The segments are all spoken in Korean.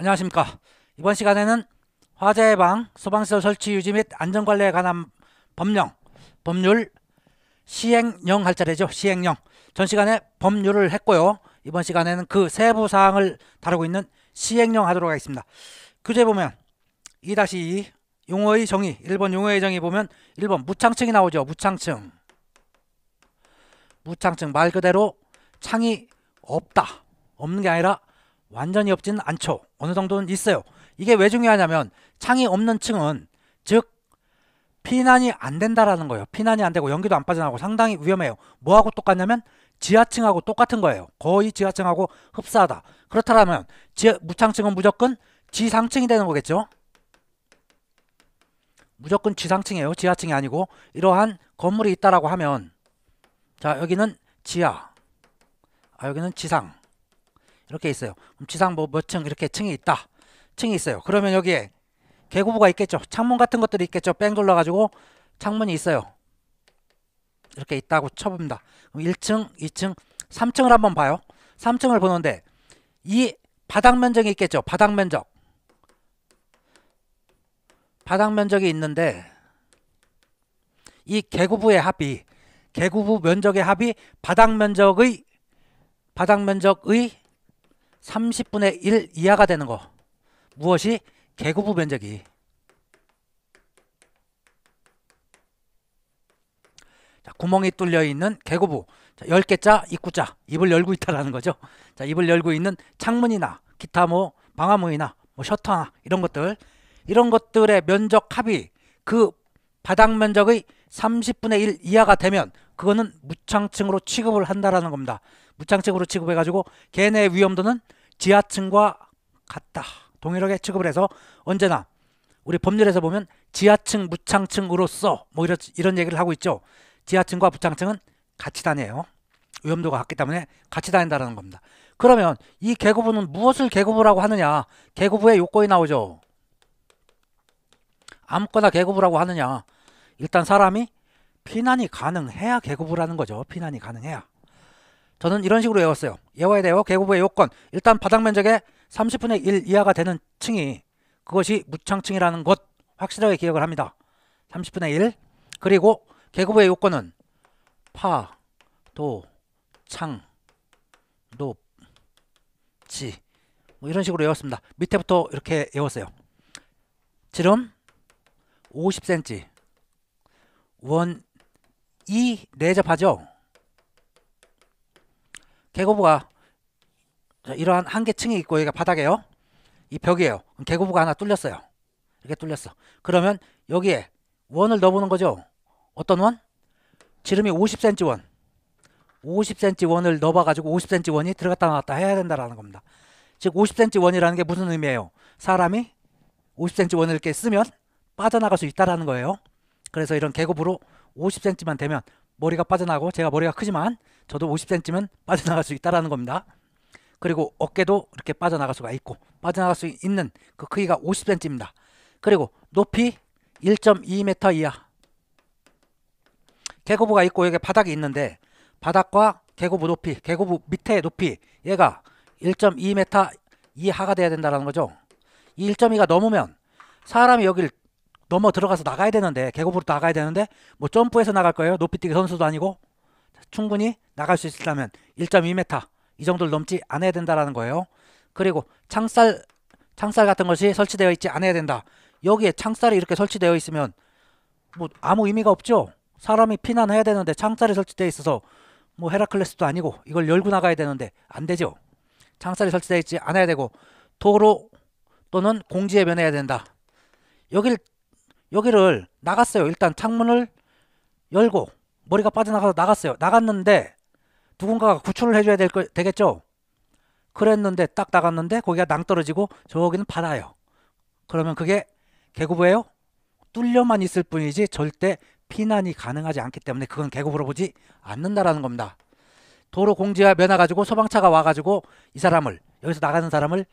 안녕하십니까 이번 시간에는 화재 예방 소방시설 설치 유지 및 안전관리에 관한 법령 법률 시행령 할 차례죠 시행령 전 시간에 법률을 했고요 이번 시간에는 그 세부 사항을 다루고 있는 시행령 하도록 하겠습니다 규제 보면 2-2 용어의 정의 1번 용어의 정의 보면 1번 무창층이 나오죠 무창층 무창층 말 그대로 창이 없다 없는 게 아니라 완전히 없진 않죠. 어느 정도는 있어요. 이게 왜 중요하냐면 창이 없는 층은 즉 피난이 안 된다라는 거예요. 피난이 안 되고 연기도 안 빠져나가고 상당히 위험해요. 뭐하고 똑같냐면 지하층하고 똑같은 거예요. 거의 지하층하고 흡사하다. 그렇다면 지 무창층은 무조건 지상층이 되는 거겠죠. 무조건 지상층이에요. 지하층이 아니고 이러한 건물이 있다라고 하면 자 여기는 지하 아 여기는 지상 이렇게 있어요. 그럼 지상 뭐 몇 층 이렇게 층이 있다. 층이 있어요. 그러면 여기에 개구부가 있겠죠. 창문 같은 것들이 있겠죠. 뺑 둘러가지고 창문이 있어요. 이렇게 있다고 쳐봅니다. 그럼 1층, 2층, 3층을 한번 봐요. 3층을 보는데 이 바닥 면적이 있겠죠. 바닥 면적. 바닥 면적이 있는데 이 개구부의 합이 개구부 면적의 합이 바닥 면적의 바닥 면적의 30분의 1 이하가 되는 거 무엇이 개구부 면적이 자, 구멍이 뚫려 있는 개구부 자, 10개자 입구자 입을 열고 있다라는 거죠 자, 입을 열고 있는 창문이나 기타 뭐 방화문이나 뭐 셔터나 이런 것들 이런 것들의 면적 합이 그 바닥 면적의 30분의 1 이하가 되면 그거는 무창층으로 취급을 한다라는 겁니다. 무창책으로 취급해가지고 걔네 위험도는 지하층과 같다. 동일하게 취급을 해서 언제나 우리 법률에서 보면 지하층, 무창층으로서 뭐 이런, 이런 얘기를 하고 있죠. 지하층과 무창층은 같이 다녀요. 위험도가 같기 때문에 같이 다닌다는 라 겁니다. 그러면 이개구부는 무엇을 개구부라고 하느냐? 개구부의 요건이 나오죠. 아무거나 개구부라고 하느냐? 일단 사람이 피난이 가능해야 개구부라는 거죠. 피난이 가능해야. 저는 이런 식으로 외웠어요. 예화에 대하개구부의 요건. 일단 바닥 면적의 30분의 1 이하가 되는 층이 그것이 무창층이라는 것 확실하게 기억을 합니다. 30분의 1 그리고 개구부의 요건은 파, 도, 창, 높, 지. 뭐 이런 식으로 외웠습니다. 밑에부터 이렇게 외웠어요. 지름 50cm 원2 내접하죠. 개고부가 이러한 한계층이 있고 여기가 바닥에요. 이 벽이에요. 개고부가 하나 뚫렸어요. 이렇게 뚫렸어. 그러면 여기에 원을 넣어보는 거죠. 어떤 원? 지름이 50cm 원. 50cm 원을 넣어봐가지고 50cm 원이 들어갔다 나왔다 해야 된다라는 겁니다. 즉 50cm 원이라는 게 무슨 의미예요? 사람이 50cm 원을 이렇게 쓰면 빠져나갈 수 있다라는 거예요. 그래서 이런 계급으로 50cm만 되면 머리가 빠져나가고 제가 머리가 크지만 저도 50cm면 빠져나갈 수 있다라는 겁니다. 그리고 어깨도 이렇게 빠져나갈 수가 있고 빠져나갈 수 있는 그 크기가 50cm입니다. 그리고 높이 1.2m 이하 개고부가 있고 여기 바닥이 있는데 바닥과 개고부 높이, 개고부 밑에 높이 얘가 1.2m 이하가 돼야 된다는 거죠. 이 1.2가 넘으면 사람이 여기를 넘어 들어가서 나가야 되는데 계곡으로 나가야 되는데 뭐 점프해서 나갈 거예요. 높이뛰기 선수도 아니고 충분히 나갈 수 있다면 1.2m 이 정도를 넘지 않아야 된다라는 거예요. 그리고 창살 창살 같은 것이 설치되어 있지 않아야 된다. 여기에 창살이 이렇게 설치되어 있으면 뭐 아무 의미가 없죠. 사람이 피난해야 되는데 창살이 설치되어 있어서 뭐 헤라클레스도 아니고 이걸 열고 나가야 되는데 안 되죠. 창살이 설치되어 있지 않아야 되고 도로 또는 공지에 변해야 된다. 여길 여기를 나갔어요. 일단 창문을 열고 머리가 빠져나가서 나갔어요. 나갔는데 누군가가 구출을 해줘야 될 거, 되겠죠? 그랬는데 딱 나갔는데 거기가 낭떨어지고 저기는 바다예요. 그러면 그게 계곡부예요 뚫려만 있을 뿐이지 절대 피난이 가능하지 않기 때문에 그건 계곡으로 보지 않는다라는 겁니다. 도로 공지와 면허 가지고 소방차가 와가지고 이 사람을 여기서 나가는 사람을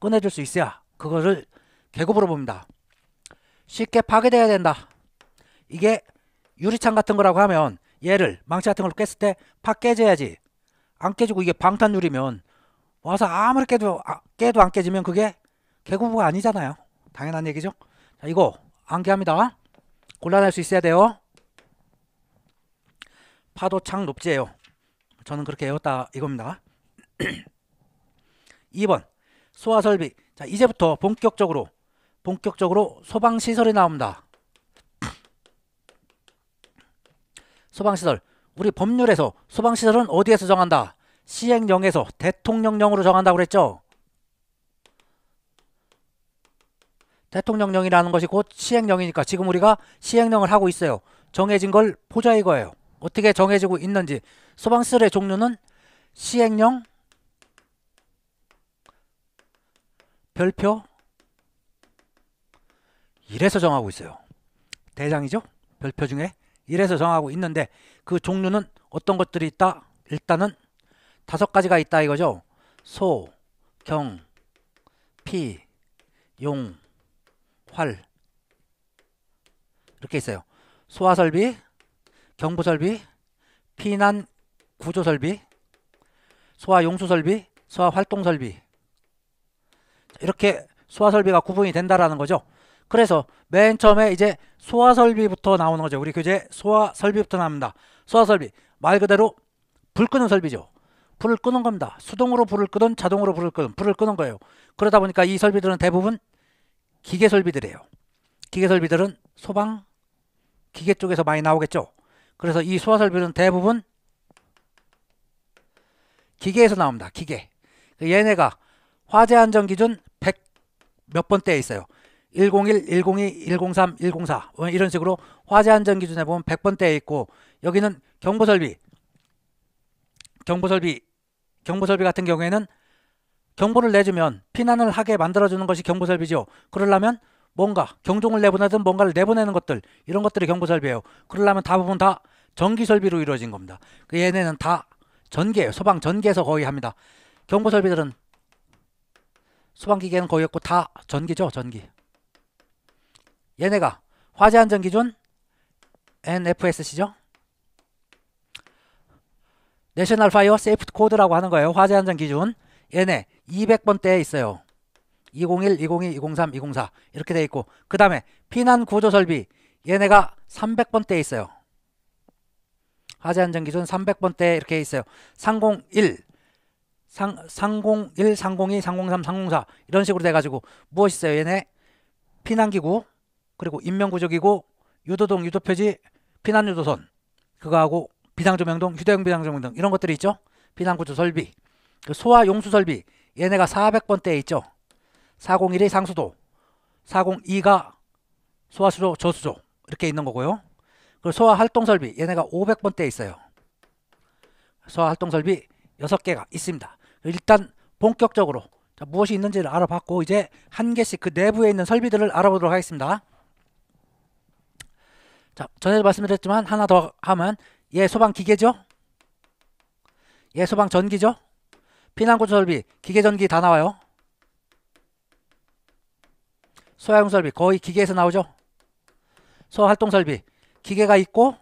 꺼내줄 수 있어야 그거를 계곡으로 봅니다. 쉽게 파괴돼야 된다. 이게 유리창 같은 거라고 하면 얘를 망치 같은 걸로 깼을 때 파 깨져야지. 안 깨지고 이게 방탄유리면 와서 아무리 깨도 아, 깨도 안 깨지면 그게 개구부가 아니잖아요. 당연한 얘기죠. 자, 이거 안개합니다 곤란할 수 있어야 돼요. 파도 창 높지예요. 저는 그렇게 외웠다 이겁니다. 2번 소화 설비. 자, 이제부터 본격적으로 본격적으로 소방시설이 나옵니다. 소방시설 우리 법률에서 소방시설은 어디에서 정한다? 시행령에서 대통령령으로 정한다고 그랬죠? 대통령령이라는 것이 곧 시행령이니까 지금 우리가 시행령을 하고 있어요. 정해진 걸 보자 이거예요. 어떻게 정해지고 있는지 소방시설의 종류는 시행령 별표 1에서 정하고 있어요. 대장이죠? 별표 중에 1에서 정하고 있는데 그 종류는 어떤 것들이 있다? 일단은 다섯 가지가 있다 이거죠. 소, 경, 피, 용, 활 이렇게 있어요. 소화설비, 경부설비, 피난 구조설비, 소화용수설비, 소화활동설비 이렇게 소화설비가 구분이 된다라는 거죠. 그래서 맨 처음에 이제 소화설비부터 나오는 거죠. 우리 교재 소화설비부터 나옵니다. 소화설비 말 그대로 불 끄는 설비죠. 불을 끄는 겁니다. 수동으로 불을 끄든 자동으로 불을 끄든 불을 끄는 거예요. 그러다 보니까 이 설비들은 대부분 기계 설비들이에요. 기계 설비들은 소방 기계 쪽에서 많이 나오겠죠. 그래서 이 소화 설비는 대부분 기계에서 나옵니다. 기계. 그 얘네가 화재 안전 기준 100 몇 번대에 있어요. 101, 102, 103, 104 이런 식으로 화재 안전 기준에 보면 100번대에 있고 여기는 경보 설비 경보 설비 경보 설비 같은 경우에는 경보를 내주면 피난을 하게 만들어주는 것이 경보 설비죠. 그러려면 뭔가 경종을 내보내든 뭔가를 내보내는 것들 이런 것들이 경보 설비예요. 그러려면 대부분 다 전기 설비로 이루어진 겁니다. 그 얘네는 다 전기예요. 소방 전기에서 거의 합니다. 경보 설비들은 소방기계는 거의 없고 다 전기죠. 전기. 얘네가 화재 안전 기준 NFSC죠. 내셔널 파이어 세이프트 코드라고 하는 거예요. 화재 안전 기준. 얘네 200번대에 있어요. 201, 202, 203, 204 이렇게 돼 있고 그 다음에 피난 구조 설비 얘네가 300번대에 있어요. 화재 안전 기준 3 0 0번대 이렇게 있어요. 301, 상, 301, 302, 303, 304 이런 식으로 돼가지고 무엇이 있어요? 얘네 피난기구 그리고 인명구조기구, 유도동 유도표지, 피난유도선 그거하고 비상조명동 휴대용 비상조명등 이런 것들이 있죠. 비상구조 설비, 그 소화 용수 설비 얘네가 400번대에 있죠. 401이 상수도, 402가 소화수조, 저수조 이렇게 있는 거고요. 그리고 소화활동설비 얘네가 500번대에 있어요. 소화활동설비 6개가 있습니다. 일단 본격적으로 자, 무엇이 있는지를 알아봤고 이제 한 개씩 그 내부에 있는 설비들을 알아보도록 하겠습니다. 자, 전에도 말씀드렸지만 하나 더 하면 얘 예 소방 기계죠? 얘 예 소방 전기죠? 피난구 설비, 기계 전기 다 나와요. 소형 설비 거의 기계에서 나오죠. 소활동 설비 기계가 있고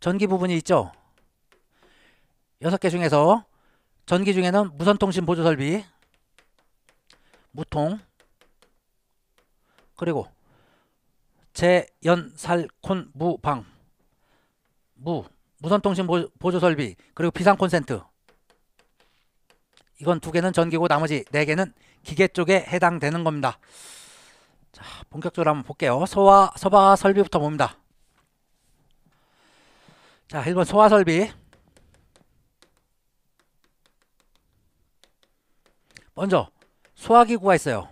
전기 부분이 있죠. 여섯 개 중에서 전기 중에는 무선통신 보조 설비, 무통, 그리고 재연살콘 무방 무 무선통신 보조 설비 그리고 비상 콘센트 이건 두 개는 전기고 나머지 네 개는 기계 쪽에 해당되는 겁니다. 자, 본격적으로 한번 볼게요. 소화 소바 설비부터 봅니다. 자, 1번 소화 설비. 먼저 소화기구가 있어요.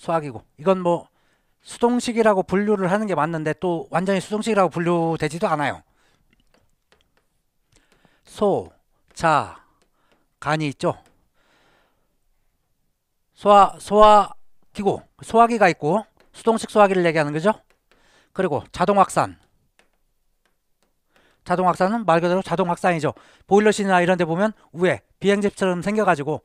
수학이고 이건 뭐 수동식이라고 분류를 하는 게 맞는데 또 완전히 수동식이라고 분류되지도 않아요. 소, 자, 간이 있죠. 소화, 소화기고 소화기가 있고 수동식 소화기를 얘기하는 거죠. 그리고 자동 확산. 자동 확산은 말 그대로 자동 확산이죠. 보일러신이나 이런 데 보면 위에 비행집처럼 생겨가지고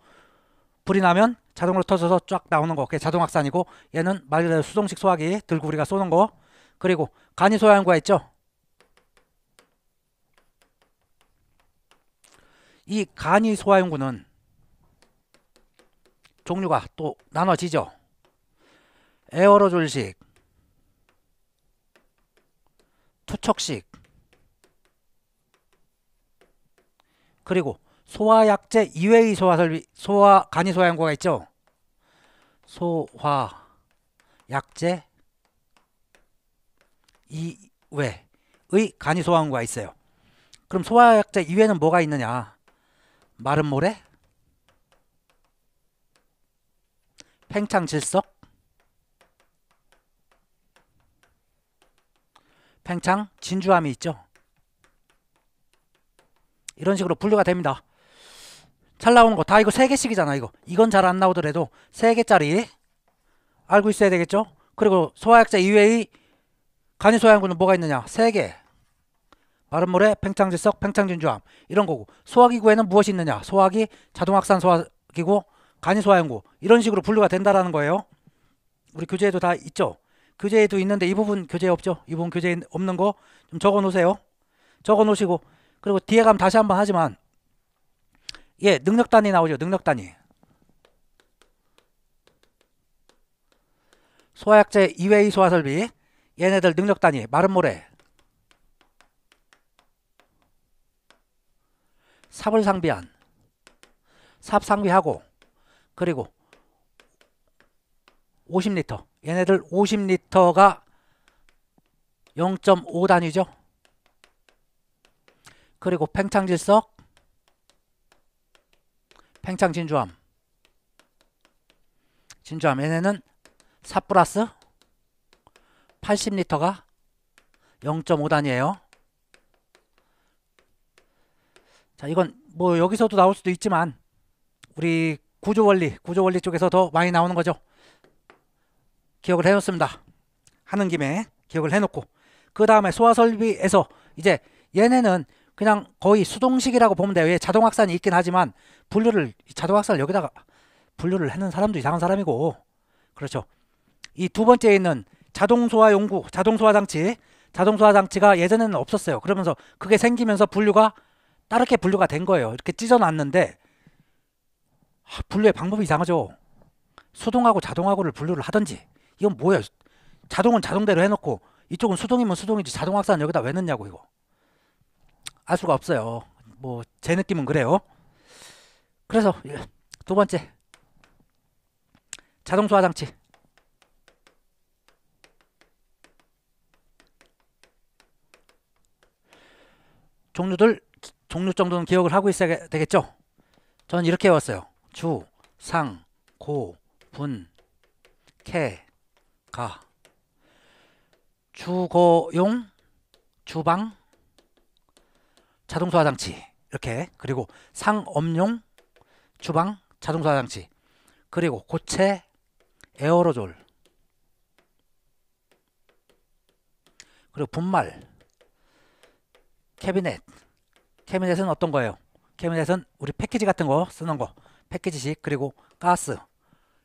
불이 나면 자동으로 터져서 쫙 나오는 거 그게 자동확산이고 얘는 말 그대로 수동식 소화기 들고 우리가 쏘는 거 그리고 간이 소화하는 거 있죠 이 간이 소화용구는 종류가 또 나눠지죠 에어로졸식 투척식 그리고 소화약제 이외의 소화설비 소화 간이 소화 연구가 있죠. 소화 약제 이외의 간이 소화 연구가 있어요. 그럼 소화 약제 이외는 뭐가 있느냐? 마른 모래, 팽창 질석, 팽창 진주함이 있죠. 이런 식으로 분류가 됩니다. 잘 나오는 거다 이거 3개씩이잖아 이거 이건 잘 안 나오더라도 3개짜리 알고 있어야 되겠죠 그리고 소화약자 이외의 간이소화연구는 뭐가 있느냐 3개 마른물에 팽창질석 팽창진주암 이런 거고 소화기구에는 무엇이 있느냐 소화기 자동확산 소화기구 간이소화연구 이런 식으로 분류가 된다라는 거예요 우리 교재에도 다 있죠 교재에도 있는데 이 부분 교재에 없죠 이 부분 교재에 없는 거 좀 적어 놓으세요 적어 놓으시고 그리고 뒤에 가면 다시 한번 하지만 예, 능력 단위 나오죠. 능력 단위. 소화약제 2회의 소화설비 얘네들 능력 단위 마른 모래 삽을 상비한 삽 상비하고 그리고 50리터 얘네들 50리터가 0.5 단위죠 그리고 팽창질석 팽창 진주함 진주함 얘네는 4 플러스 80리터가 0.5단이에요 자 이건 뭐 여기서도 나올 수도 있지만 우리 구조원리 구조원리 쪽에서 더 많이 나오는 거죠 기억을 해놓습니다 하는 김에 기억을 해놓고 그 다음에 소화설비에서 이제 얘네는 그냥 거의 수동식이라고 보면 돼요. 예, 자동 학산이 있긴 하지만 분류를 자동 학산을 여기다가 분류를 하는 사람도 이상한 사람이고 그렇죠. 이 두 번째에 있는 자동 소화 용구, 자동 소화 장치, 자동 소화 장치가 예전에는 없었어요. 그러면서 그게 생기면서 분류가 따르게 분류가 된 거예요. 이렇게 찢어놨는데 아, 분류의 방법이 이상하죠. 수동하고 자동하고를 분류를 하든지 이건 뭐야? 자동은 자동대로 해놓고 이쪽은 수동이면 수동이지 자동 학산 여기다 왜 넣냐고 이거. 알 수가 없어요. 뭐 제 느낌은 그래요. 그래서 예, 두 번째 자동 소화 장치 종류들 종류 정도는 기억을 하고 있어야 되겠죠? 저는 이렇게 해왔어요 주, 상, 고, 분, 캐, 가 주거용, 주방, 자동 소화 장치 이렇게 그리고 상업용 주방 자동 소화 장치 그리고 고체 에어로졸 그리고 분말 캐비넷 캐비넷은 어떤 거예요? 캐비넷은 우리 패키지 같은 거 쓰는 거 패키지식 그리고 가스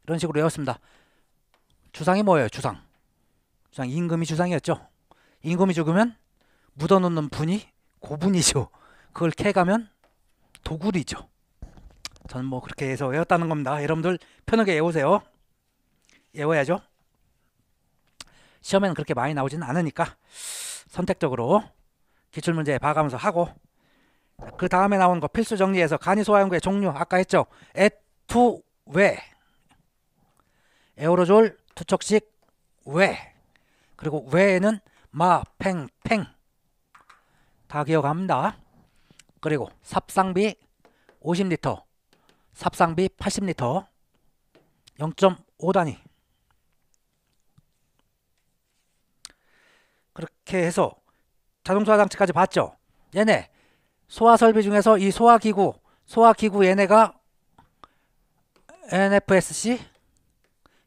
이런 식으로 외웠습니다 주상이 뭐예요 주상 주상 임금이 주상이었죠 임금이 죽으면 묻어놓는 분이 고분이죠. 그걸 캐가면 도굴이죠. 저는 뭐 그렇게 해서 외웠다는 겁니다. 여러분들 편하게 외우세요. 외워야죠. 시험에는 그렇게 많이 나오지는 않으니까 선택적으로 기출문제 봐가면서 하고 그 다음에 나온 거 필수 정리해서 간이 소화연구의 종류 아까 했죠. 에투왜 에어로졸 투척식 왜 그리고 왜에는 마, 팽, 팽다 기억합니다. 그리고 삽상비 50리터, 삽상비 80리터, 0.5단위. 그렇게 해서 자동소화 장치까지 봤죠. 얘네 소화 설비 중에서 이 소화 기구, 소화 기구 얘네가 NFSC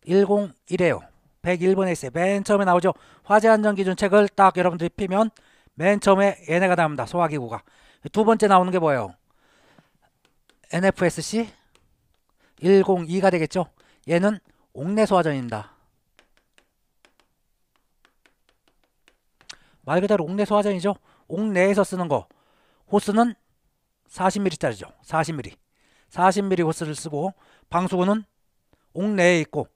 101이에요. 101번에 있어요. 맨 처음에 나오죠. 화재 안전 기준책을 딱 여러분들이 피면 맨 처음에 얘네가 나옵니다. 소화기구가. 두 번째 나오는 게 뭐예요? NFSC 102가 되겠죠? 얘는 옥내 소화전입니다. 말 그대로 옥내 소화전이죠. 옥내에서 쓰는 거. 호스는 40mm짜리죠. 40mm. 40mm 호스를 쓰고 방수구는 옥내에 있고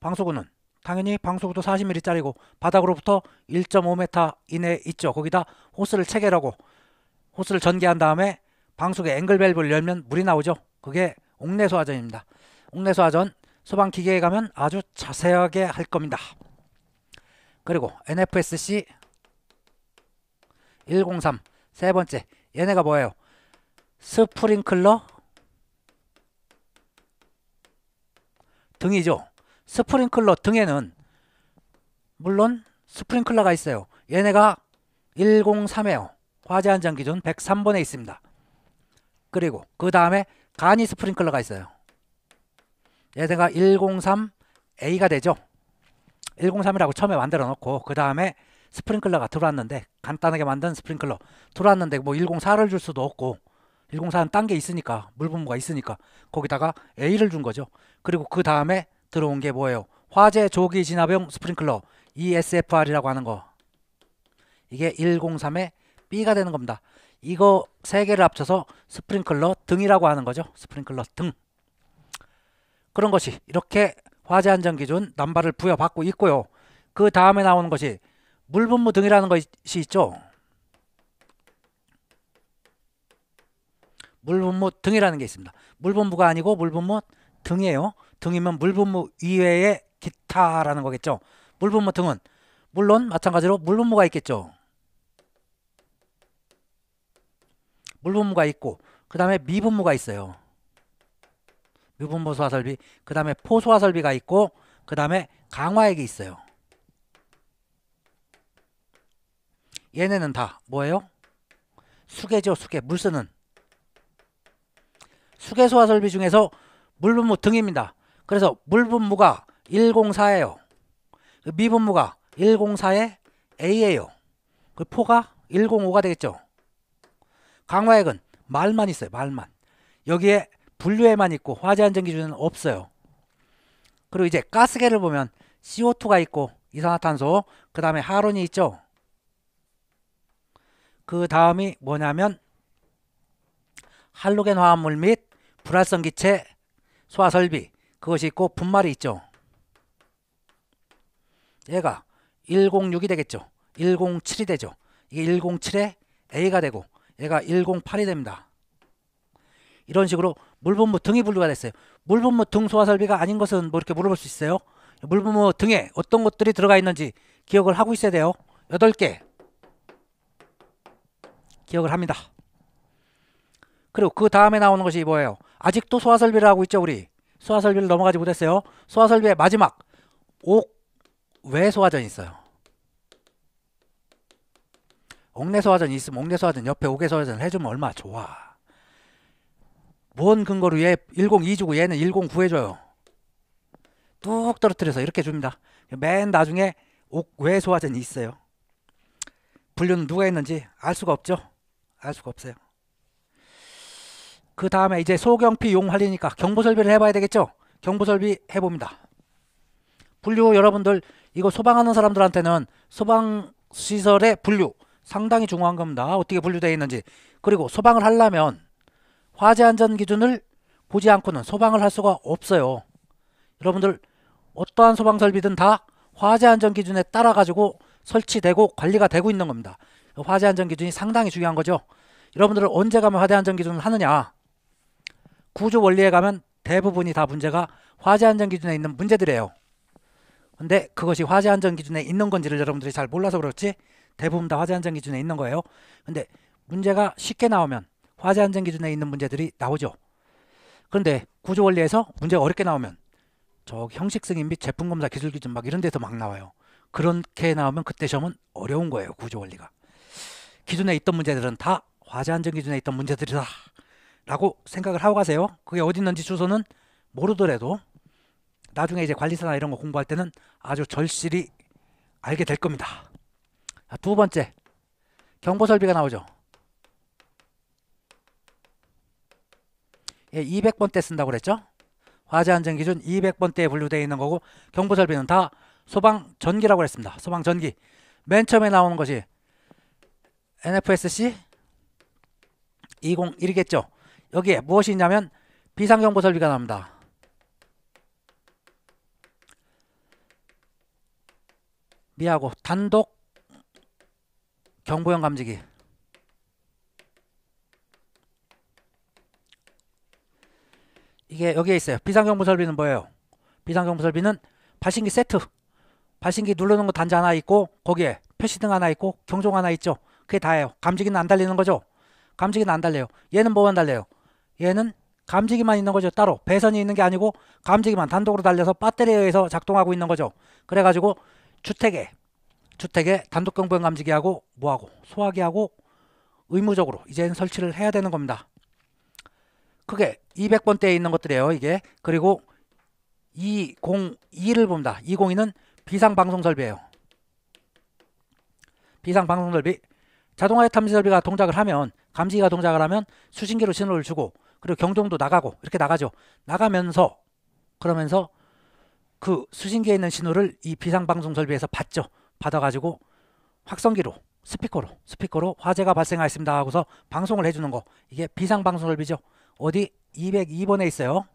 방수구는 당연히 방수구도 40mm짜리고 바닥으로부터 1.5m 이내에 있죠. 거기다 호스를 체결하고 호스를 전개한 다음에 방수의 앵글 밸브를 열면 물이 나오죠. 그게 옥내 소화전입니다. 옥내 소화전 소방 기계에 가면 아주 자세하게 할 겁니다. 그리고 NFSC 103 세 번째 얘네가 뭐예요? 스프링클러 등이죠. 스프링클러 등에는 물론 스프링클러가 있어요. 얘네가 103에요. 화재 안전 기준 103번에 있습니다. 그리고 그 다음에 간이 스프링클러가 있어요. 얘네가 103A가 되죠. 103이라고 처음에 만들어 놓고 그 다음에 스프링클러가 들어왔는데 간단하게 만든 스프링클러 들어왔는데 뭐 104를 줄 수도 없고 104는 딴 게 있으니까 물분무가 있으니까 거기다가 A를 준 거죠. 그리고 그 다음에 들어온 게 뭐예요? 화재 조기 진압용 스프링클러 ESFR이라고 하는 거. 이게 103의 B가 되는 겁니다. 이거 세 개를 합쳐서 스프링클러 등이라고 하는 거죠. 스프링클러 등. 그런 것이 이렇게 화재 안전 기준 남발을 부여받고 있고요. 그 다음에 나오는 것이 물분무 등이라는 것이 있죠. 물분무 등이라는 게 있습니다. 물분무가 아니고 물분무 등이에요. 등이면 물분무 이외에 기타라는 거겠죠. 물분무 등은 물론 마찬가지로 물분무가 있겠죠. 물분무가 있고 그 다음에 미분무가 있어요. 미분무 소화설비 그 다음에 포소화설비가 있고 그 다음에 강화액이 있어요. 얘네는 다 뭐예요? 수계죠 수계 물쓰는 수계 소화설비 중에서 물분무 등입니다. 그래서 물분무가 104예요. 그 미분무가 104에 A예요. 그 포가 105가 되겠죠. 강화액은 말만 있어요. 말만. 여기에 분류에만 있고 화재 안전 기준은 없어요. 그리고 이제 가스계를 보면 CO2가 있고 이산화탄소, 그 다음에 하론이 있죠. 그 다음이 뭐냐면 할로겐 화합물 및 불활성 기체 소화설비 그것이 있고 분말이 있죠. 얘가 106이 되겠죠. 107이 되죠. 이게 107에 A가 되고 얘가 108이 됩니다. 이런 식으로 물분무 등이 분류가 됐어요. 물분무 등 소화설비가 아닌 것은 뭐 이렇게 물어볼 수 있어요. 물분무 등에 어떤 것들이 들어가 있는지 기억을 하고 있어야 돼요. 8개 기억을 합니다. 그리고 그 다음에 나오는 것이 뭐예요? 아직도 소화설비를 하고 있죠 우리. 소화설비를 넘어가지 못했어요. 소화설비의 마지막 옥외 소화전이 있어요. 옥내 소화전이 있으면 옥내 소화전 옆에 옥외 소화전을 해주면 얼마나 좋아. 뭔 근거로 얘102 주고 얘는 109 해줘요. 뚝 떨어뜨려서 이렇게 줍니다. 맨 나중에 옥외 소화전이 있어요. 분류는 누가 했는지 알 수가 없죠. 알 수가 없어요. 그 다음에 이제 소경피 용 활리니까 경보 설비를 해봐야 되겠죠 경보 설비 해봅니다 분류 여러분들 이거 소방하는 사람들한테는 소방시설의 분류 상당히 중요한 겁니다 어떻게 분류되어 있는지 그리고 소방을 하려면 화재안전 기준을 보지 않고는 소방을 할 수가 없어요 여러분들 어떠한 소방설비든 다 화재안전 기준에 따라 가지고 설치되고 관리가 되고 있는 겁니다 화재안전 기준이 상당히 중요한 거죠 여러분들은 언제 가면 화재안전 기준을 하느냐 구조 원리에 가면 대부분이 다 문제가 화재 안전 기준에 있는 문제들이에요. 근데 그것이 화재 안전 기준에 있는 건지를 여러분들이 잘 몰라서 그렇지 대부분 다 화재 안전 기준에 있는 거예요. 근데 문제가 쉽게 나오면 화재 안전 기준에 있는 문제들이 나오죠. 그런데 구조 원리에서 문제가 어렵게 나오면 저 형식 승인 및 제품 검사 기술 기준 막 이런 데서 막 나와요. 그렇게 나오면 그때 시험은 어려운 거예요. 구조 원리가. 기준에 있던 문제들은 다 화재 안전 기준에 있던 문제들이다. 라고 생각을 하고 가세요. 그게 어디 있는지 주소는 모르더라도 나중에 이제 관리사나 이런 거 공부할 때는 아주 절실히 알게 될 겁니다. 두 번째, 경보 설비가 나오죠. 예, 200번 대 쓴다고 그랬죠? 화재 안전 기준 200번 대에 분류되어 있는 거고 경보 설비는 다 소방 전기라고 그랬습니다. 소방 전기. 맨 처음에 나오는 것이 NFSC 201이겠죠. 여기에 무엇이 있냐면 비상경 보설비가 나옵니다. 미하고 단독 경보형 감지기 이게 여기에 있어요. 비상경 보설비는 뭐예요? 비상경 보설비는 발신기 세트 발신기 누르는 거 단자 하나 있고 거기에 표시등 하나 있고 경종 하나 있죠. 그게 다예요. 감지기는 안 달리는 거죠. 감지기는 안 달려요. 얘는 뭐만 달려요? 얘는 감지기만 있는 거죠. 따로 배선이 있는 게 아니고 감지기만 단독으로 달려서 배터리에 의해서 작동하고 있는 거죠. 그래가지고 주택에 주택에 단독 경보용 감지기하고 뭐하고 소화기하고 의무적으로 이제는 설치를 해야 되는 겁니다. 크게 200번대에 있는 것들이에요. 이게 그리고 202를 봅니다. 202는 비상방송 설비예요. 비상방송 설비 자동화의 탐지 설비가 동작을 하면 감지기가 동작을 하면 수신기로 신호를 주고 그리고 경동도 나가고 이렇게 나가죠. 나가면서 그러면서 그 수신기에 있는 신호를 이 비상방송 설비에서 받죠. 받아가지고 확성기로 스피커로 스피커로 화재가 발생하였습니다 하고서 방송을 해주는 거 이게 비상방송 설비죠. 어디 202번에 있어요.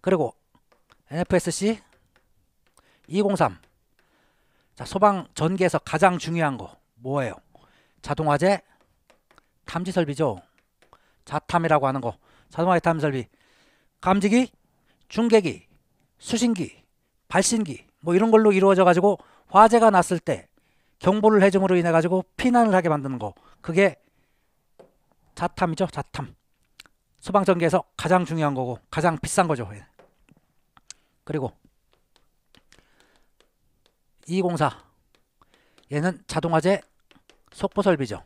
그리고 NFSC 203 자, 소방 전기에서 가장 중요한 거 뭐예요? 자동화재 탐지 설비죠. 자탐이라고 하는 거 자동화의 탐설비 감지기 중계기 수신기 발신기 뭐 이런 걸로 이루어져 가지고 화재가 났을 때 경보를 해줌으로 인해 가지고 피난을 하게 만드는 거 그게 자탐이죠 자탐 소방전기에서 가장 중요한 거고 가장 비싼 거죠 그리고 204 얘는 자동화재 속보설비죠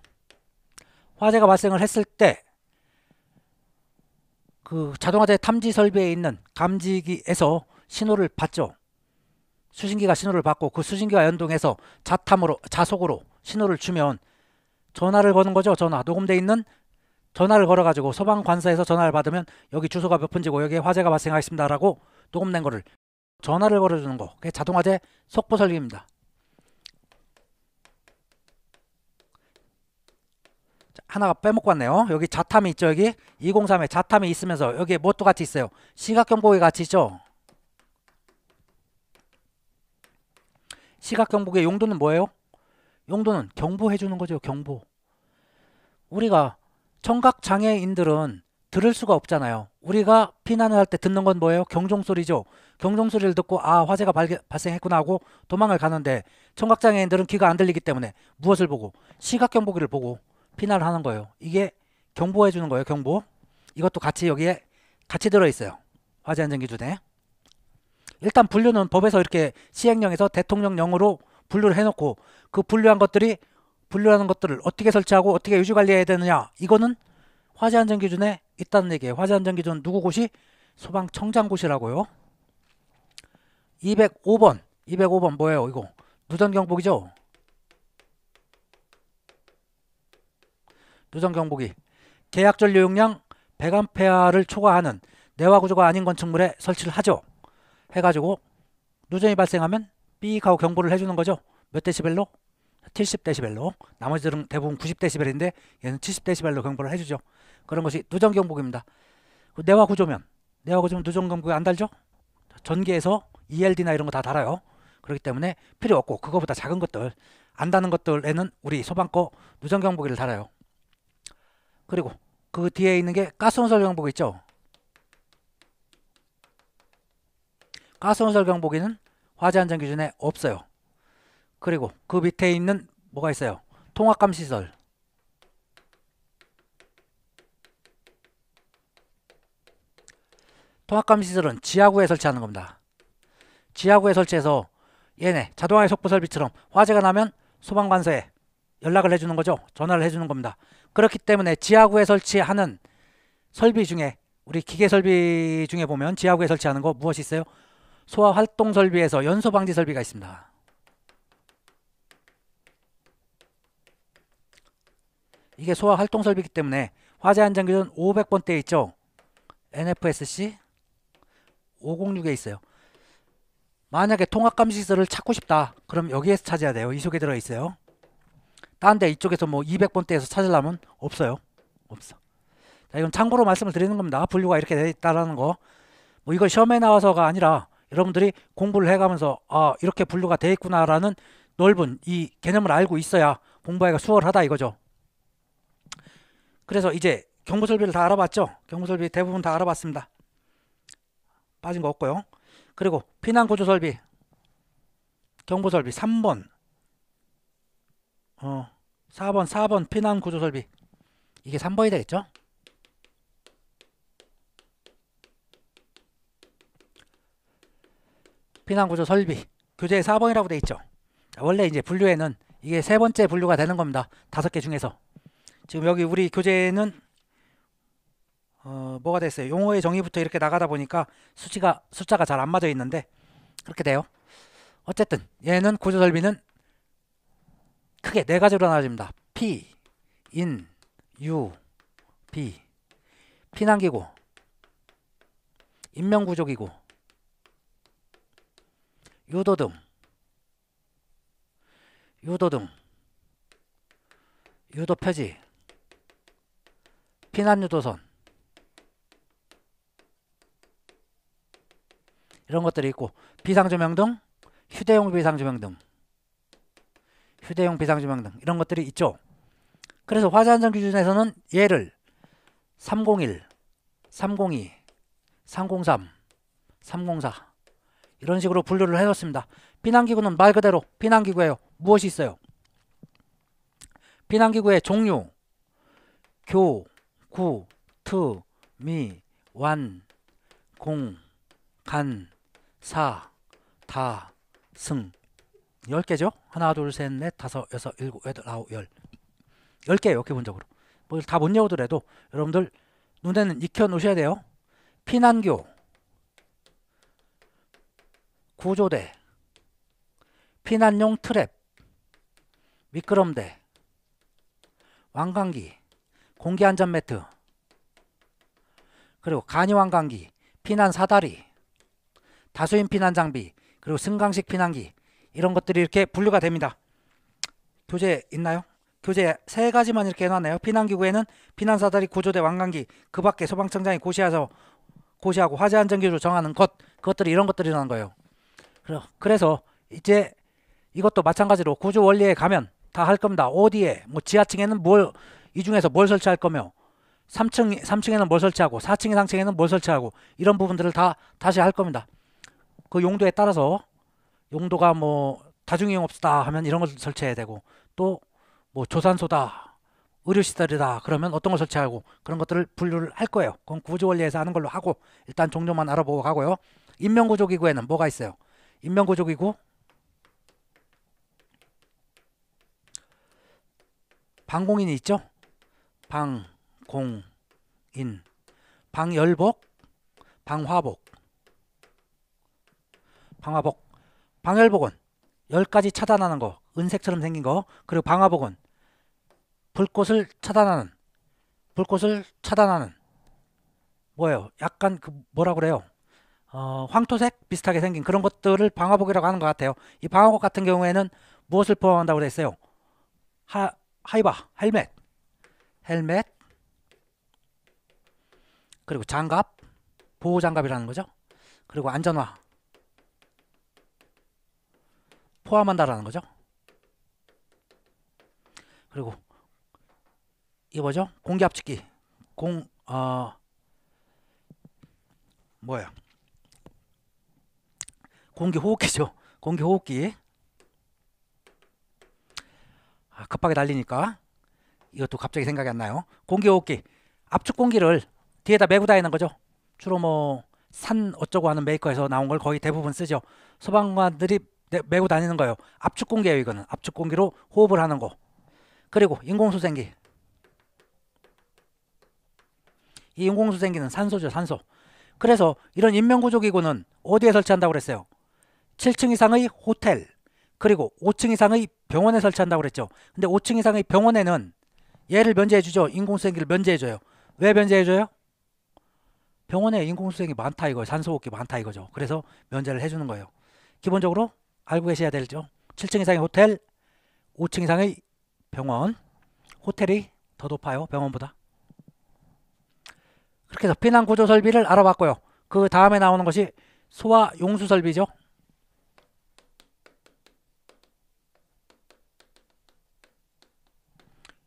화재가 발생을 했을 때그 자동화재 탐지 설비에 있는 감지기에서 신호를 받죠. 수신기가 신호를 받고 그 수신기와 연동해서 자탐으로 자속으로 신호를 주면 전화를 거는 거죠. 전화 녹음돼 있는 전화를 걸어가지고 소방관사에서 전화를 받으면 여기 주소가 몇 분지고 여기에 화재가 발생하였습니다라고 녹음된 거를 전화를 걸어주는 거 그게 자동화재 속보 설비입니다 하나가 빼먹고 왔네요. 여기 자탐이 있죠, 여기? 203에 자탐이 있으면서 여기 에 뭣도 같이 있어요. 시각경보기 같이 있죠? 시각경보기의 용도는 뭐예요? 용도는 경보해주는 거죠, 경보. 우리가 청각장애인들은 들을 수가 없잖아요. 우리가 피난을 할 때 듣는 건 뭐예요? 경종소리죠. 경종소리를 듣고 아 화재가 발 발생했구나 하고 도망을 가는데 청각장애인들은 귀가 안 들리기 때문에 무엇을 보고 시각경보기를 보고 피난을 하는 거예요. 이게 경보해 주는 거예요. 경보. 이것도 같이 여기에 같이 들어 있어요. 화재 안전 기준에. 일단 분류는 법에서 이렇게 시행령에서 대통령령으로 분류를 해놓고 그 분류한 것들이 분류하는 것들을 어떻게 설치하고 어떻게 유지 관리해야 되느냐 이거는 화재 안전 기준에 있다는 얘기예요. 화재 안전 기준 누구 곳이 소방청장 곳이라고요. 205번 205번 뭐예요 이거 누전 경보기죠. 누전 경보기 계약전 요용량 100A를 초과하는 내화 구조가 아닌 건축물에 설치를 하죠. 해가지고 누전이 발생하면 삐익 하고 경보를 해주는 거죠. 몇 데시벨로? 70데시벨로 나머지들은 대부분 90데시벨인데 얘는 70데시벨로 경보를 해주죠. 그런 것이 누전 경보기입니다. 그 내화 구조면 내화 구조면 누전 경보기 안 달죠? 전기에서 ELD나 이런 거 다 달아요. 그렇기 때문에 필요 없고 그거보다 작은 것들 안다는 것들에는 우리 소방거 누전 경보기를 달아요. 그리고 그 뒤에 있는 게 가스온설 경보기 있죠. 가스온설 경보기는 화재 안전 기준에 없어요. 그리고 그 밑에 있는 뭐가 있어요? 통합감 시설. 통합감 시설은 지하구에 설치하는 겁니다. 지하구에 설치해서 얘네 자동화의 속보 설비처럼 화재가 나면 소방관서에 연락을 해주는 거죠. 전화를 해주는 겁니다. 그렇기 때문에 지하구에 설치하는 설비 중에 우리 기계 설비 중에 보면 지하구에 설치하는 거 무엇이 있어요? 소화 활동 설비에서 연소 방지 설비가 있습니다. 이게 소화 활동 설비이기 때문에 화재 안전 기준 500번대에 있죠. NFSC 506에 있어요. 만약에 통합 감시설을 찾고 싶다. 그럼 여기에서 찾아야 돼요. 이 속에 들어 있어요. 딴데 이쪽에서 뭐 200번대에서 찾으려면 없어요. 없어. 자, 이건 참고로 말씀을 드리는 겁니다. 아, 분류가 이렇게 돼 있다라는 거. 뭐 이걸 시험에 나와서가 아니라 여러분들이 공부를 해가면서 아 이렇게 분류가 돼 있구나라는 넓은 이 개념을 알고 있어야 공부하기가 수월하다 이거죠. 그래서 이제 경부설비를 다 알아봤죠. 경부설비 대부분 다 알아봤습니다. 빠진 거 없고요. 그리고 피난구조설비, 경부설비 3번 어, 4번, 4번 피난 구조 설비. 이게 3번이 되겠죠? 피난 구조 설비. 교재에 4번이라고 돼 있죠. 원래 이제 분류에는 이게 세 번째 분류가 되는 겁니다. 다섯 개 중에서. 지금 여기 우리 교재는 어, 뭐가 됐어요? 용어의 정의부터 이렇게 나가다 보니까 수치가 숫자가 잘 안 맞아 있는데 그렇게 돼요. 어쨌든 얘는 구조 설비는 크게 네 가지로 나눠집니다. P, 인, 유, 비. 피난기고, 인명구조기고, 유도등, 유도등, 유도표지, 피난유도선 이런 것들이 있고 비상조명등, 휴대용 비상조명등 휴대용 비상지명 등 이런 것들이 있죠. 그래서 화재 안전 기준에서는 얘를 301, 302, 303, 304 이런 식으로 분류를 해뒀습니다. 비난기구는 말 그대로 비난기구예요. 무엇이 있어요? 비난기구의 종류 교, 구, 투, 미, 완, 공, 간, 사, 다, 승 10개죠? 하나, 둘, 셋, 넷, 다섯, 여섯, 일곱, 여덟, 아홉, 열. 10개예요, 기본적으로. 뭐 다못 외우더라도 여러분들 눈에는 익혀 놓으셔야 돼요. 피난교, 구조대, 피난용 트랩, 미끄럼대, 왕관기, 공기안전 매트, 그리고 간이왕관기, 피난 사다리, 다수인 피난 장비, 그리고 승강식 피난기, 이런 것들이 이렇게 분류가 됩니다. 교재 있나요? 교재 세 가지만 이렇게 해놨네요. 피난기구에는 피난사다리 구조대 완강기그 밖에 소방청장이 고시하서 고시하고 화재 안전기준 정하는 것 그것들이 이런 것들이라는 거예요. 그래서 이제 이것도 마찬가지로 구조 원리에 가면 다 할 겁니다. 어디에 뭐 지하층에는 뭘 이 중에서 뭘 설치할 거며 3층 3층에는 뭘 설치하고 4층 이상층에는 뭘 설치하고 이런 부분들을 다 다시 할 겁니다. 그 용도에 따라서 용도가 뭐 다중이용 업소다 하면 이런 걸 설치해야 되고 또 뭐 조산소다 의료시설이다 그러면 어떤 걸 설치하고 그런 것들을 분류를 할 거예요 그건 구조원리에서 하는 걸로 하고 일단 종류만 알아보고 가고요 인명구조기구에는 뭐가 있어요 인명구조기구 방공인이 있죠 방공인 방열복 방화복 방화복 방열복은1 0가지 차단하는 거 은색처럼 생긴 거 그리고 방화복은 불꽃을 차단하는 불꽃을 차단하는 뭐예요 약간 그 뭐라 그래요 어, 황토색 비슷하게 생긴 그런 것들을 방화복이라고 하는 것 같아요 이 방화복 같은 경우에는 무엇을 포함한다고 그랬어요 하, 하이바 헬멧 헬멧 그리고 장갑 보호장갑이라는 거죠 그리고 안전화 포함한다라는 거죠. 그리고 이게 뭐죠? 공기 압축기 공 어 뭐야 공기 호흡기죠. 공기 호흡기 아, 급하게 달리니까 이것도 갑자기 생각이 안 나요. 공기 호흡기 압축 공기를 뒤에다 메고 다니는 거죠. 주로 뭐 산 어쩌고 하는 메이커에서 나온 걸 거의 대부분 쓰죠. 소방관들이 네, 메고 다니는 거예요. 압축 공기예요, 이거는. 압축 공기로 호흡을 하는 거. 그리고 인공수생기. 이 인공수생기는 산소죠, 산소. 그래서 이런 인명구조 기구는 어디에 설치한다고 그랬어요? 7층 이상의 호텔, 그리고 5층 이상의 병원에 설치한다고 그랬죠. 근데 5층 이상의 병원에는 얘를 면제해 주죠. 인공수생기를 면제해 줘요. 왜 면제해 줘요? 병원에 인공수생이 많다 이거예요. 산소호흡기 많다 이거죠. 그래서 면제를 해 주는 거예요. 기본적으로 알고 계셔야 되죠. 7층 이상의 호텔, 5층 이상의 병원, 호텔이 더 높아요. 병원보다. 그렇게 해서 피난 구조 설비를 알아봤고요. 그 다음에 나오는 것이 소화 용수 설비죠.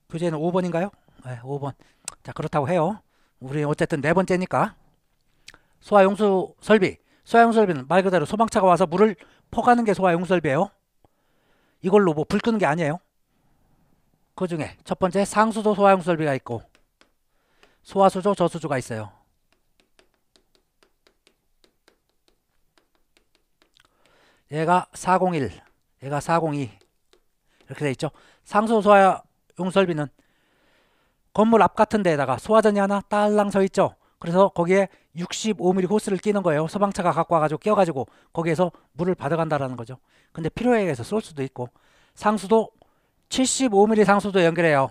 교재는 5번인가요? 네, 5번. 자, 그렇다고 해요. 우리 어쨌든 네 번째니까. 소화 용수 설비. 소화용설비는 말 그대로 소방차가 와서 물을 퍼가는 게 소화용설비예요. 이걸로 뭐 불 끄는 게 아니에요. 그 중에 첫 번째 상수도 소화용설비가 있고 소화수조 저수조가 있어요. 얘가 401, 얘가 402 이렇게 돼 있죠. 상수도 소화용설비는 건물 앞 같은 데에다가 소화전이 하나 딸랑 서 있죠. 그래서 거기에 65mm 호스를 끼는 거예요. 소방차가 갖고 와가지고 끼어가지고 거기에서 물을 받아간다라는 거죠. 근데 필요에 의해서 쏠 수도 있고 상수도 75mm 상수도 연결해요.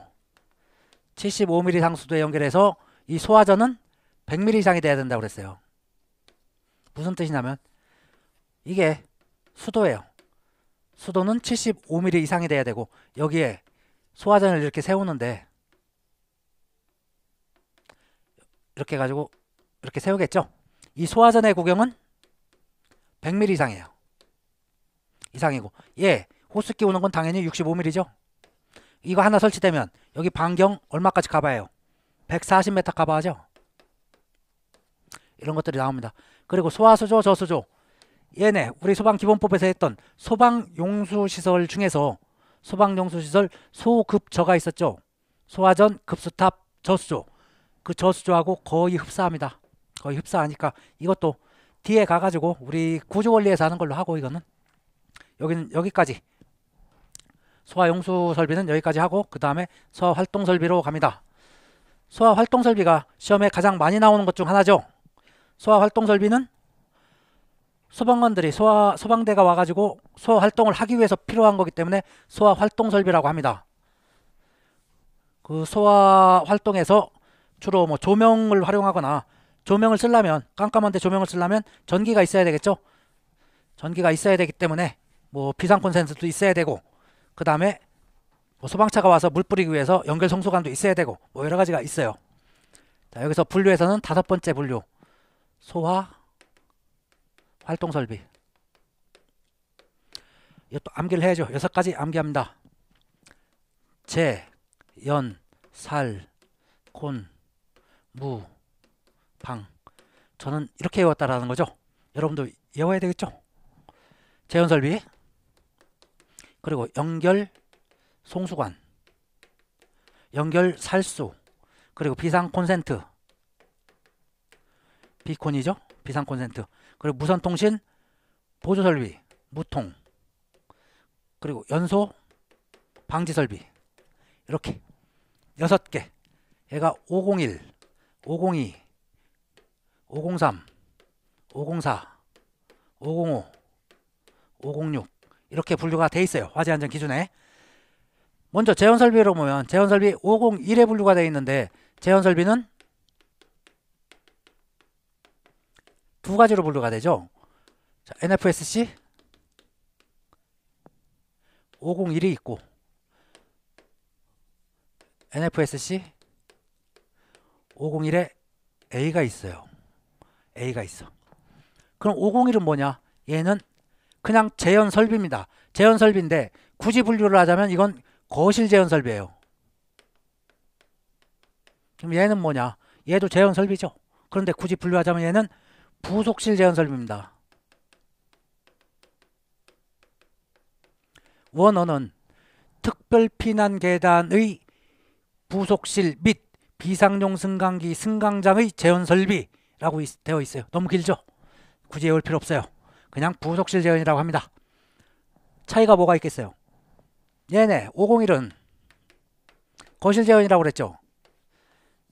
75mm 상수도에 연결해서 이 소화전은 100mm 이상이 돼야 된다고 그랬어요. 무슨 뜻이냐면 이게 수도예요. 수도는 75mm 이상이 돼야 되고 여기에 소화전을 이렇게 세우는데 이렇게 해가지고 이렇게 세우겠죠. 이 소화전의 구경은 100mm 이상이에요. 이상이고 예 호스 끼우는 건 당연히 65mm죠. 이거 하나 설치되면 여기 반경 얼마까지 가봐요? 140m 가봐하죠. 이런 것들이 나옵니다. 그리고 소화수조, 저수조 얘네 우리 소방기본법에서 했던 소방용수시설 중에서 소방용수시설 소급저가 있었죠. 소화전, 급수탑, 저수조 그 저수조하고 거의 흡사합니다. 거의 흡사하니까 이것도 뒤에 가가지고 우리 구조 원리에서 하는 걸로 하고 이거는 여기는 여기까지 소화 용수 설비는 여기까지 하고 그 다음에 소화 활동 설비로 갑니다. 소화 활동 설비가 시험에 가장 많이 나오는 것 중 하나죠. 소화 활동 설비는 소방관들이 소화 소방대가 와가지고 소화 활동을 하기 위해서 필요한 거기 때문에 소화 활동 설비라고 합니다. 그 소화 활동에서 주로 뭐 조명을 활용하거나 조명을 쓰려면 깜깜한데 조명을 쓰려면 전기가 있어야 되겠죠. 전기가 있어야 되기 때문에 뭐 비상 콘센트도 있어야 되고 그 다음에 뭐 소방차가 와서 물 뿌리기 위해서 연결 송소관도 있어야 되고 뭐 여러 가지가 있어요. 자 여기서 분류에서는 다섯 번째 분류 소화 활동 설비 이것도 암기를 해야죠. 여섯 가지 암기합니다. 재, 연, 살, 콘 무, 방 저는 이렇게 외웠다라는 거죠 여러분도 외워야 되겠죠 재현설비 그리고 연결 송수관 연결 살수 그리고 비상 콘센트 비콘이죠 비상 콘센트 그리고 무선통신 보조설비 무통 그리고 연소 방지설비 이렇게 여섯 개 얘가 501 502 503, 504, 505, 506 이렇게 분류가 돼 있어요. 화재 안전 기준에. 먼저 재원 설비로 보면 재원 설비 501에 분류가 되어 있는데 재원 설비는 두 가지로 분류가 되죠. 자, NFSC 501이 있고 NFSC 501에 A가 있어요. A가 있어. 그럼 501은 뭐냐? 얘는 그냥 재현 설비입니다. 재현 설비인데 굳이 분류를 하자면 이건 거실 재현 설비예요. 그럼 얘는 뭐냐? 얘도 재현 설비죠. 그런데 굳이 분류하자면 얘는 부속실 재현 설비입니다. 원어는 특별 피난 계단의 부속실 및 비상용 승강기 승강장의 재현 설비 라고 있, 되어 있어요. 너무 길죠? 굳이 외울 필요 없어요. 그냥 부속실 재현이라고 합니다. 차이가 뭐가 있겠어요? 얘네 501은 거실 재현이라고 그랬죠?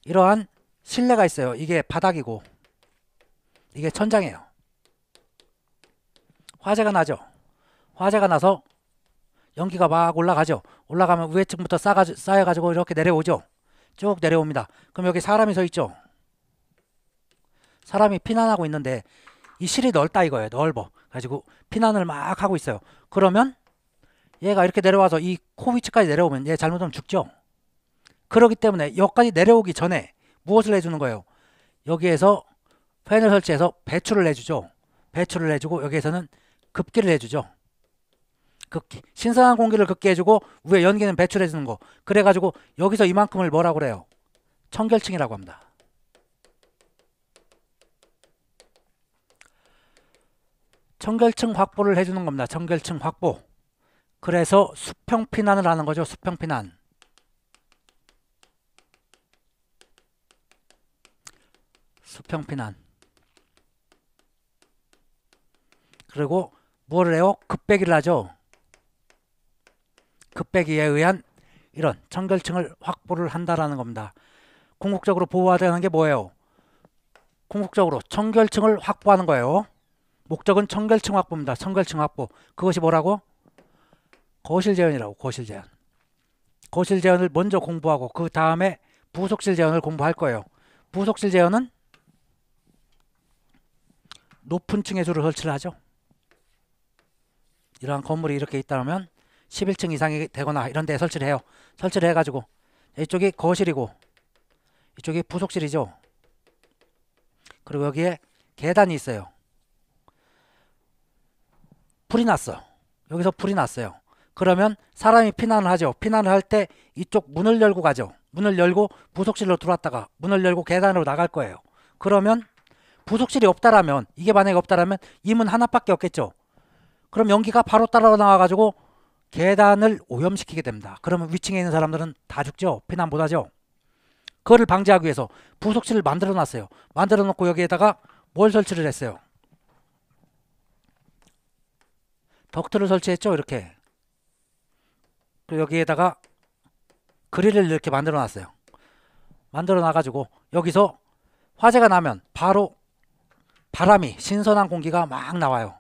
이러한 실내가 있어요. 이게 바닥이고 이게 천장이에요. 화재가 나죠. 화재가 나서 연기가 막 올라가죠. 올라가면 우회 층부터 쌓여가지고 이렇게 내려오죠. 쭉 내려옵니다. 그럼 여기 사람이 서 있죠. 사람이 피난하고 있는데 이 실이 넓다 이거예요. 넓어. 가지고 피난을 막 하고 있어요. 그러면 얘가 이렇게 내려와서 이 코 위치까지 내려오면 얘 잘못하면 죽죠. 그렇기 때문에 여기까지 내려오기 전에 무엇을 해주는 거예요? 여기에서 팬을 설치해서 배출을 해주죠. 배출을 해주고 여기에서는 급기를 해주죠. 급기. 신선한 공기를 급기 해주고 위에 연기는 배출해주는 거. 그래가지고 여기서 이만큼을 뭐라 그래요? 청결층이라고 합니다. 청결층 확보를 해주는 겁니다. 청결층 확보. 그래서 수평 피난을 하는 거죠. 수평 피난. 수평 피난. 그리고 무엇 해요? 급배기를 하죠. 급배기에 의한 이런 청결층을 확보를 한다라는 겁니다. 궁극적으로 보호하자는 게 뭐예요? 궁극적으로 청결층을 확보하는 거예요. 목적은 청결층 확보입니다. 청결층 확보. 그것이 뭐라고? 거실 제한이라고 거실 제한. 거실 제한을 먼저 공부하고 그 다음에 부속실 제한을 공부할 거예요. 부속실 제한은 높은 층에 주로 설치를 하죠. 이러한 건물이 이렇게 있다면 11층 이상이 되거나 이런 데 설치를 해요. 설치를 해가지고 이쪽이 거실이고 이쪽이 부속실이죠. 그리고 여기에 계단이 있어요. 불이 났어. 여기서 불이 났어요. 그러면 사람이 피난을 하죠. 피난을 할 때 이쪽 문을 열고 가죠. 문을 열고 부속실로 들어왔다가 문을 열고 계단으로 나갈 거예요. 그러면 부속실이 없다라면 이게 만약에 없다라면 이 문 하나밖에 없겠죠. 그럼 연기가 바로 따라 나와가지고 계단을 오염시키게 됩니다. 그러면 위층에 있는 사람들은 다 죽죠. 피난 못하죠. 그거를 방지하기 위해서 부속실을 만들어 놨어요. 만들어 놓고 여기에다가 뭘 설치를 했어요. 덕트를 설치했죠 이렇게 그 여기에다가 그릴을 이렇게 만들어 놨어요 만들어 놔 가지고 여기서 화재가 나면 바로 바람이 신선한 공기가 막 나와요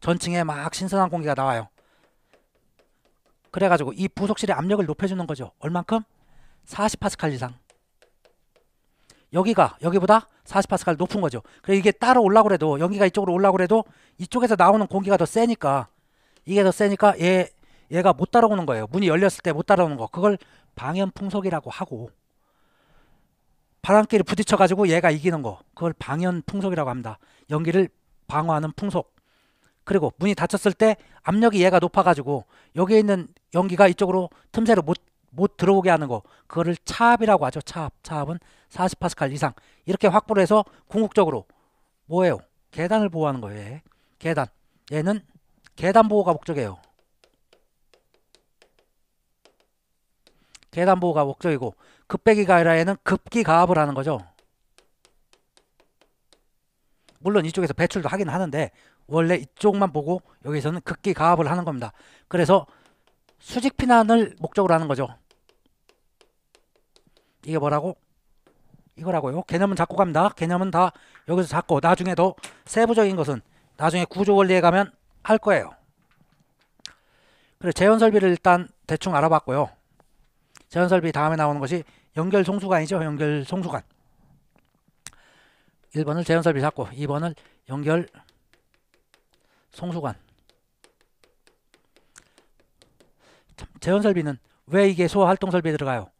전층에 막 신선한 공기가 나와요 그래 가지고 이 부속실의 압력을 높여주는 거죠 얼만큼? 40파스칼 이상 여기가 여기보다 40파스칼 높은 거죠 그래 이게 따로 올라그 래도 여기가 이쪽으로 올라그 래도 이쪽에서 나오는 공기가 더 세니까 이게 더 세니까 얘 얘가 못 따라오는 거예요. 문이 열렸을 때 못 따라오는 거. 그걸 방연 풍속이라고 하고 바람길리 부딪혀 가지고 얘가 이기는 거. 그걸 방연 풍속이라고 합니다. 연기를 방어하는 풍속. 그리고 문이 닫혔을 때 압력이 얘가 높아 가지고 여기에 있는 연기가 이쪽으로 틈새로 못 못 들어오게 하는 거. 그거를 차압이라고 하죠. 차압. 차압은 40파스칼 이상. 이렇게 확보를 해서 궁극적으로 뭐예요? 계단을 보호하는 거예요. 계단. 얘는 계단 보호가 목적이에요. 계단 보호가 목적이고 급배기 가이라에는 급기 가압을 하는 거죠. 물론 이쪽에서 배출도 하긴 하는데 원래 이쪽만 보고 여기서는 급기 가압을 하는 겁니다. 그래서 수직 피난을 목적으로 하는 거죠. 이게 뭐라고? 이거라고요. 개념은 잡고 갑니다. 개념은 다 여기서 잡고 나중에 도 세부적인 것은 나중에 구조 원리에 가면 할 거예요. 그래 서 재원 설비를 일단 대충 알아봤고요. 재원 설비 다음에 나오는 것이 연결 송수관이죠. 연결 송수관. 1번을 재원 설비 잡고 2번을 연결 송수관. 재원 설비는 왜 이게 소화 활동 설비에 들어가요?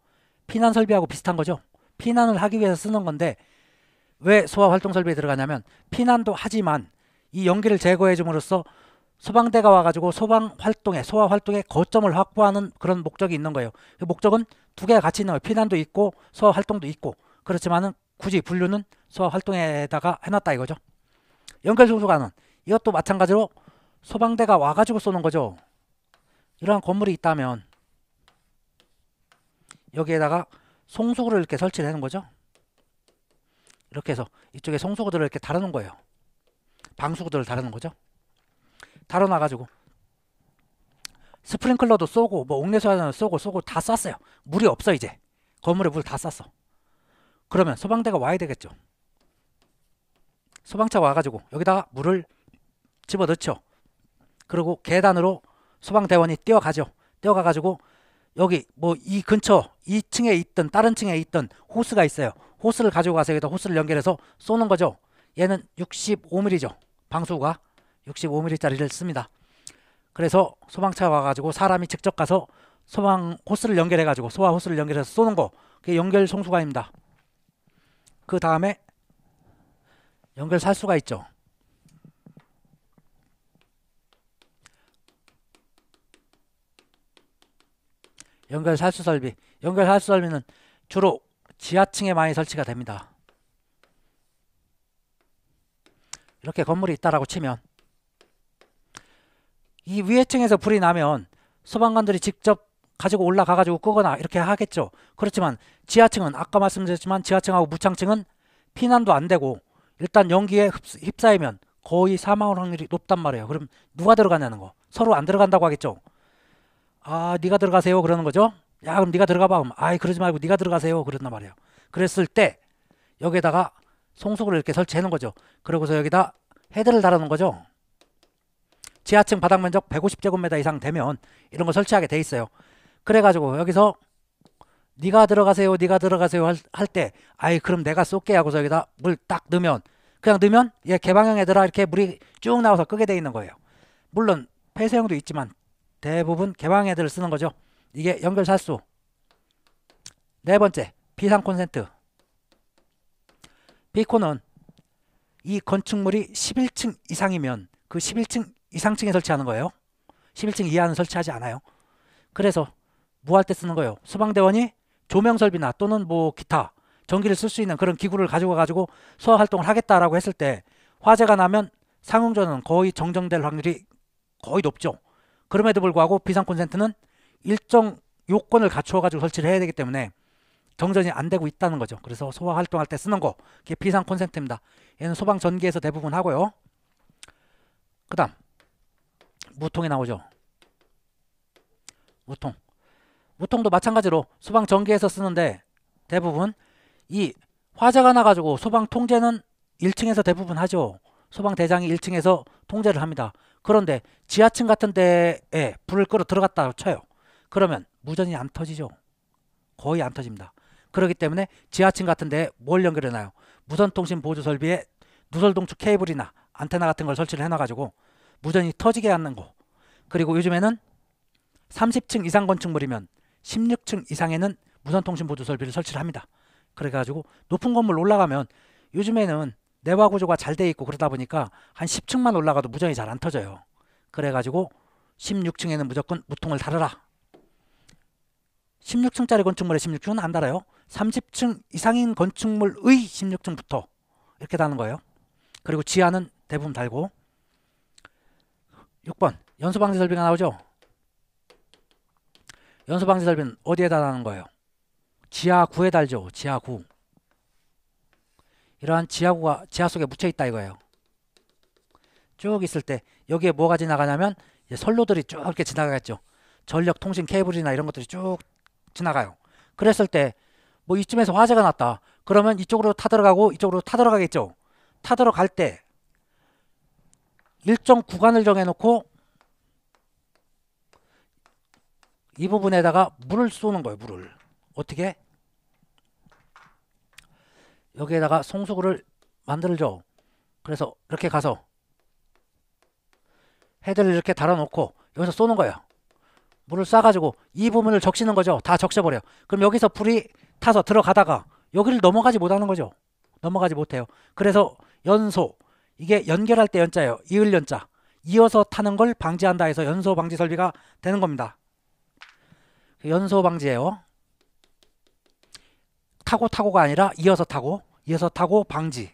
피난 설비하고 비슷한 거죠. 피난을 하기 위해서 쓰는 건데 왜 소화 활동 설비에 들어가냐면 피난도 하지만 이 연기를 제거해 줌으로써 소방대가 와가지고 소방 활동에 소화 활동에 거점을 확보하는 그런 목적이 있는 거예요. 그 목적은 두 개가 같이 있는 거예요. 피난도 있고 소화 활동도 있고 그렇지만은 굳이 분류는 소화 활동에다가 해놨다 이거죠. 연결 중소가는 이것도 마찬가지로 소방대가 와가지고 쏘는 거죠. 이러한 건물이 있다면 여기에다가 송수구를 이렇게 설치를 하는 거죠. 이렇게 해서 이쪽에 송수구들을 이렇게 다루는 거예요. 방수구들을 다루는 거죠. 달아놔가지고 스프링클러도 쏘고 뭐 옥내수 하나 쏘고 쏘고 다 쐈어요. 물이 없어 이제 건물에 물 다 쐈어. 그러면 소방대가 와야 되겠죠. 소방차 가 와가지고 여기다가 물을 집어넣죠. 그리고 계단으로 소방대원이 뛰어가죠. 뛰어가가지고 여기 뭐 이 근처 2층에 있던 다른 층에 있던 호스가 있어요. 호스를 가지고 가서 여기다 호스를 연결해서 쏘는 거죠. 얘는 65mm죠. 방수가 65mm짜리를 씁니다. 그래서 소방차 와가지고 사람이 직접 가서 소방 호스를 연결해가지고 소화 호스를 연결해서 쏘는 거 그게 연결 송수관입니다. 그 다음에 연결 살수가 있죠. 연결 살수 설비 연결 살수 설비는 주로 지하층에 많이 설치가 됩니다. 이렇게 건물이 있다라고 치면 이 위에 층에서 불이 나면 소방관들이 직접 가지고 올라가 가지고 끄거나 이렇게 하겠죠. 그렇지만 지하층은 아까 말씀드렸지만 지하층하고 무창층은 피난도 안 되고 일단 연기에 휩싸이면 거의 사망할 확률이 높단 말이에요. 그럼 누가 들어가냐는 거. 서로 안 들어간다고 하겠죠. 아, 네가 들어가세요 그러는 거죠. 야, 그럼 네가 들어가 봐. 그럼 아이 그러지 말고 네가 들어가세요 그랬단 말이에요. 그랬을 때 여기에다가 송속을 이렇게 설치해 놓은 거죠. 그러고서 여기다 헤드를 달아 놓은 거죠. 지하층 바닥 면적 150제곱미터 이상 되면 이런 거 설치하게 돼 있어요. 그래가지고 여기서 네가 들어가세요 네가 들어가세요 할 때 아이 그럼 내가 쏠게 하고서 여기다 물 딱 넣으면 그냥 넣으면 얘 개방형 애들아 이렇게 물이 쭉 나와서 끄게 돼 있는 거예요 물론 폐쇄형도 있지만 대부분 개방 애들을 쓰는 거죠 이게 연결 살수 네 번째 비상 콘센트 비코는이 건축물이 11층 이상이면 그 11층 이상층에 설치하는 거예요. 11층 이하는 설치하지 않아요. 그래서 뭐할때 쓰는 거예요? 소방대원이 조명 설비나 또는 뭐 기타 전기를 쓸 수 있는 그런 기구를 가지고 가지고 소화 활동을 하겠다라고 했을 때 화재가 나면 상용전은 거의 정정될 확률이 거의 높죠. 그럼에도 불구하고 비상 콘센트는 일정 요건을 갖추어 가지고 설치를 해야 되기 때문에 정전이 안 되고 있다는 거죠. 그래서 소화 활동할 때 쓰는 거, 이게 비상 콘센트입니다. 얘는 소방 전기에서 대부분 하고요. 그다음 무통이 나오죠. 무통. 무통도 마찬가지로 소방 전기에서 쓰는데 대부분 이 화재가 나가지고 소방 통제는 1층에서 대부분 하죠. 소방 대장이 1층에서 통제를 합니다. 그런데 지하층 같은 데에 불을 끌어 들어갔다 쳐요. 그러면 무전이 안 터지죠. 거의 안 터집니다. 그렇기 때문에 지하층 같은 데에 뭘 연결해 놔요? 무선 통신 보조 설비에 누설 동축 케이블이나 안테나 같은 걸 설치를 해놔 가지고 무전이 터지게 하는 거 그리고 요즘에는 30층 이상 건축물이면 16층 이상에는 무선통신보조 설비를 설치를 합니다. 그래가지고 높은 건물 올라가면 요즘에는 내화 구조가 잘 돼 있고 그러다 보니까 한 10층만 올라가도 무전이 잘 안 터져요. 그래가지고 16층에는 무조건 무통을 달아라. 16층짜리 건축물에 16층은 안 달아요. 30층 이상인 건축물의 16층부터 이렇게 다는 거예요. 그리고 지하는 대부분 달고 6번 연소방지 설비가 나오죠. 연소방지 설비는 어디에 달하는 거예요? 지하 9에 달죠. 지하 9. 이러한 지하구가 지하 속에 묻혀 있다 이거예요. 쭉 있을 때 여기에 뭐가 지나가냐면 이제 선로들이 쭉 이렇게 지나가겠죠. 전력 통신 케이블이나 이런 것들이 쭉 지나가요. 그랬을 때 뭐 이쯤에서 화재가 났다. 그러면 이쪽으로 타들어가고 이쪽으로 타들어가겠죠. 타들어갈 때 일정 구간을 정해놓고 이 부분에다가 물을 쏘는 거예요. 물을. 어떻게? 여기에다가 송수구를 만들죠. 그래서 이렇게 가서 헤드를 이렇게 달아놓고 여기서 쏘는 거예요. 물을 쏴가지고 이 부분을 적시는 거죠. 다 적셔버려요. 그럼 여기서 불이 타서 들어가다가 여기를 넘어가지 못하는 거죠. 넘어가지 못해요. 그래서 연소 이게 연결할 때 연자예요. 이을 연자. 이어서 타는 걸 방지한다 해서 연소 방지 설비가 되는 겁니다. 그 연소 방지예요. 타고 타고가 아니라 이어서 타고 이어서 타고 방지.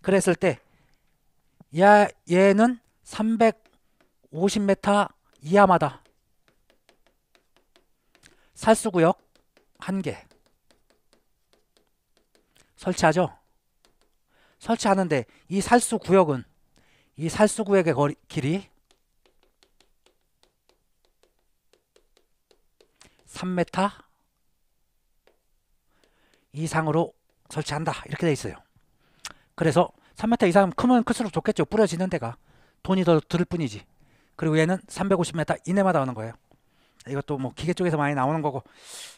그랬을 때 야, 얘는 350m 이하마다 살수구역 1개 설치하죠. 설치하는데 이 살수 구역은 이 살수 구역의 거리, 길이 3m 이상으로 설치한다 이렇게 돼 있어요 그래서 3m 이상 크면 클수록 좋겠죠 뿌려지는 데가 돈이 더들 뿐이지 그리고 얘는 350m 이내마다 오는 거예요 이것도 뭐 기계 쪽에서 많이 나오는 거고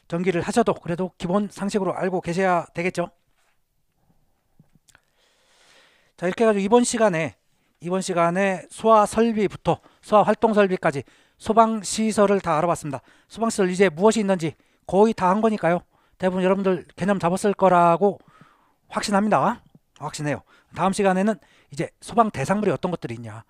전기를 하셔도 그래도 기본 상식으로 알고 계셔야 되겠죠 자 이렇게 해가지고 이번 시간에 이번 시간에 소화 설비부터 소화 활동 설비까지 소방 시설을 다 알아봤습니다. 소방 시설 이제 무엇이 있는지 거의 다 한 거니까요. 대부분 여러분들 개념 잡았을 거라고 확신합니다. 확신해요. 다음 시간에는 이제 소방 대상물이 어떤 것들이 있냐,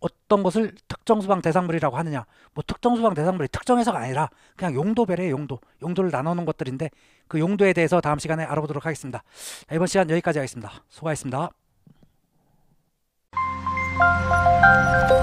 어떤 것을 특정 소방 대상물이라고 하느냐, 뭐 특정 소방 대상물이 특정해서가 아니라 그냥 용도별의 용도, 용도를 나누는 것들인데 그 용도에 대해서 다음 시간에 알아보도록 하겠습니다. 이번 시간 여기까지 하겠습니다. 수고하셨습니다. Thank you.